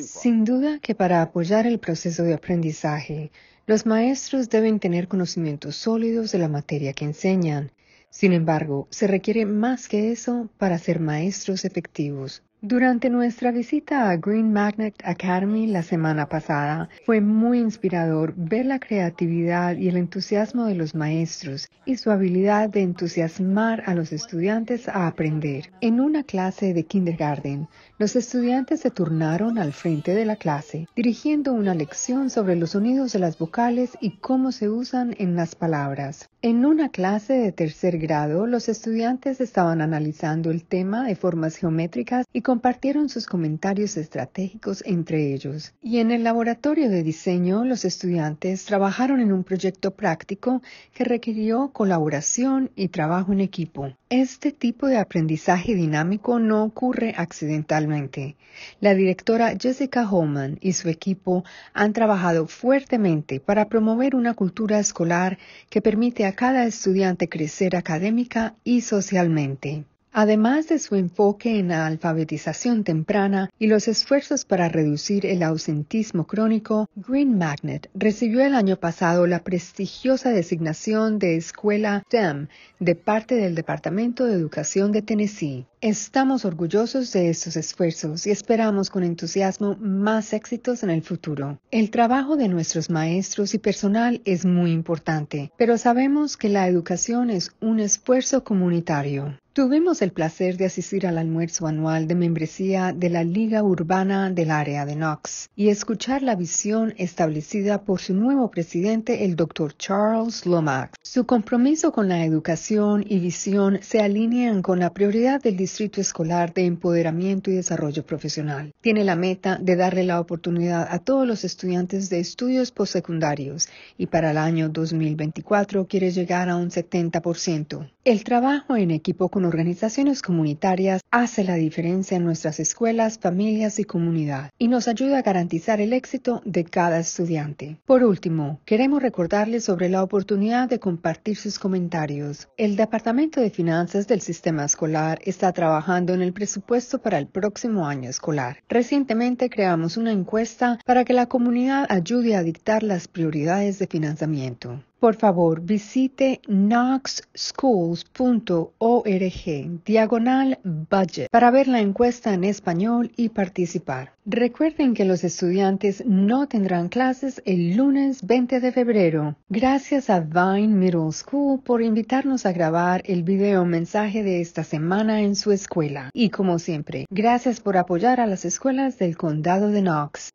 Sin duda que para apoyar el proceso de aprendizaje, los maestros deben tener conocimientos sólidos de la materia que enseñan. Sin embargo, se requiere más que eso para ser maestros efectivos. Durante nuestra visita a Green Magnet Academy la semana pasada, fue muy inspirador ver la creatividad y el entusiasmo de los maestros y su habilidad de entusiasmar a los estudiantes a aprender. En una clase de kindergarten, los estudiantes se turnaron al frente de la clase, dirigiendo una lección sobre los sonidos de las vocales y cómo se usan en las palabras. En una clase de tercer grado, los estudiantes estaban analizando el tema de formas geométricas y compartieron sus comentarios estratégicos entre ellos. Y en el laboratorio de diseño, los estudiantes trabajaron en un proyecto práctico que requirió colaboración y trabajo en equipo. Este tipo de aprendizaje dinámico no ocurre accidentalmente. La directora Jessica Holman y su equipo han trabajado fuertemente para promover una cultura escolar que permite a cada estudiante crecer académica y socialmente. Además de su enfoque en la alfabetización temprana y los esfuerzos para reducir el ausentismo crónico, Green Magnet recibió el año pasado la prestigiosa designación de Escuela STEM de parte del Departamento de Educación de Tennessee. Estamos orgullosos de estos esfuerzos y esperamos con entusiasmo más éxitos en el futuro. El trabajo de nuestros maestros y personal es muy importante, pero sabemos que la educación es un esfuerzo comunitario. Tuvimos el placer de asistir al almuerzo anual de membresía de la Liga Urbana del área de Knox y escuchar la visión establecida por su nuevo presidente, el doctor Charles Lomax. Su compromiso con la educación y visión se alinean con la prioridad del Distrito Escolar de Empoderamiento y Desarrollo Profesional. Tiene la meta de darle la oportunidad a todos los estudiantes de estudios postsecundarios y para el año 2024 quiere llegar a un 70%. El trabajo en equipo con organizaciones comunitarias hace la diferencia en nuestras escuelas, familias y comunidad y nos ayuda a garantizar el éxito de cada estudiante. Por último, queremos recordarles sobre la oportunidad de compartir sus comentarios. El Departamento de Finanzas del Sistema Escolar está trabajando en el presupuesto para el próximo año escolar. Recientemente creamos una encuesta para que la comunidad ayude a dictar las prioridades de financiamiento. Por favor, visite knoxschools.org diagonal budget para ver la encuesta en español y participar. Recuerden que los estudiantes no tendrán clases el lunes 20 de febrero. Gracias a Vine Middle School por invitarnos a grabar el video mensaje de esta semana en su escuela. Y como siempre, gracias por apoyar a las escuelas del condado de Knox.